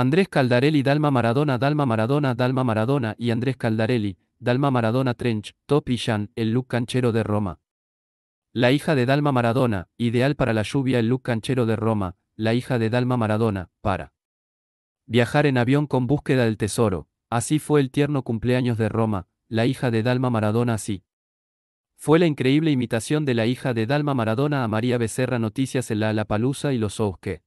Andrés Caldarelli, Dalma Maradona, Dalma Maradona, Dalma Maradona y Andrés Caldarelli, Dalma Maradona Trench, Top y Jean, el look canchero de Roma. La hija de Dalma Maradona, ideal para la lluvia, el look canchero de Roma, la hija de Dalma Maradona, para viajar en avión con búsqueda del tesoro, así fue el tierno cumpleaños de Roma, la hija de Dalma Maradona, así. Fue la increíble imitación de la hija de Dalma Maradona a María Becerra Noticias en la Alapalusa y los Ousque.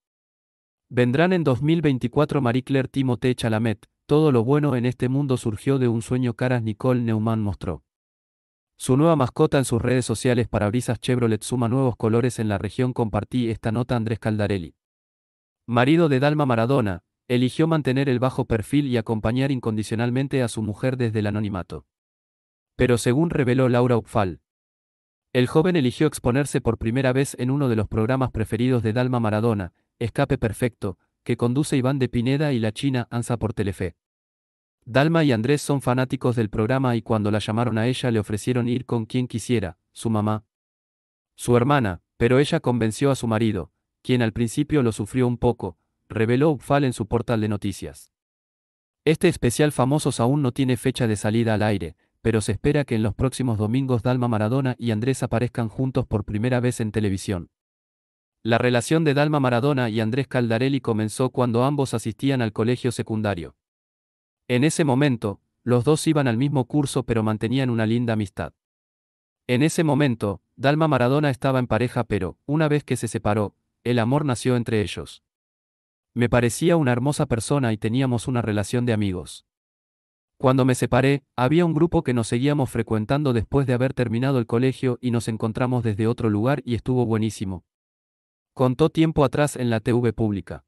Vendrán en 2024 Marie Claire Timothée Chalamet. Todo lo bueno en este mundo surgió de un sueño caras Nicole Neumann mostró. Su nueva mascota en sus redes sociales para brisas Chevrolet suma nuevos colores en la región compartí esta nota Andrés Caldarelli. Marido de Dalma Maradona, eligió mantener el bajo perfil y acompañar incondicionalmente a su mujer desde el anonimato. Pero según reveló Laura Upfal, el joven eligió exponerse por primera vez en uno de los programas preferidos de Dalma Maradona, Escape Perfecto, que conduce Iván de Pineda y la China Ansa por Telefe. Dalma y Andrés son fanáticos del programa y cuando la llamaron a ella le ofrecieron ir con quien quisiera, su mamá. Su hermana, pero ella convenció a su marido, quien al principio lo sufrió un poco, reveló Upfal en su portal de noticias. Este especial Famosos aún no tiene fecha de salida al aire, pero se espera que en los próximos domingos Dalma Maradona y Andrés aparezcan juntos por primera vez en televisión. La relación de Dalma Maradona y Andrés Caldarelli comenzó cuando ambos asistían al colegio secundario. En ese momento, los dos iban al mismo curso pero mantenían una linda amistad. En ese momento, Dalma Maradona estaba en pareja pero, una vez que se separó, el amor nació entre ellos. Me parecía una hermosa persona y teníamos una relación de amigos. Cuando me separé, había un grupo que nos seguíamos frecuentando después de haber terminado el colegio y nos encontramos desde otro lugar y estuvo buenísimo, Contó tiempo atrás en la TV pública.